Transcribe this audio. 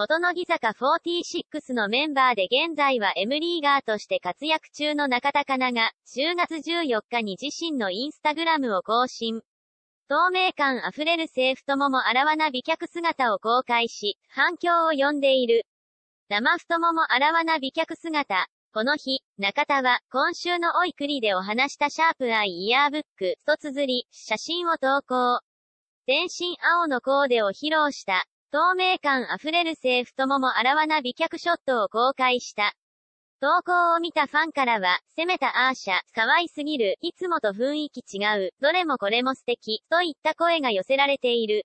元乃木坂46のメンバーで現在は M リーガーとして活躍中の中田かなが、10月14日に自身のインスタグラムを更新。透明感あふれる政府とももらわな美脚姿を公開し、反響を呼んでいる。生太ももあらわな美脚姿。この日、中田は、今週のおいくりでお話したシャープアイイヤーブック、と綴り、写真を投稿。全身青のコーデを披露した。透明感あふれるセーフともも荒わな美脚ショットを公開した。投稿を見たファンからは、攻めたアーシャ、可愛すぎる、いつもと雰囲気違う、どれもこれも素敵、といった声が寄せられている。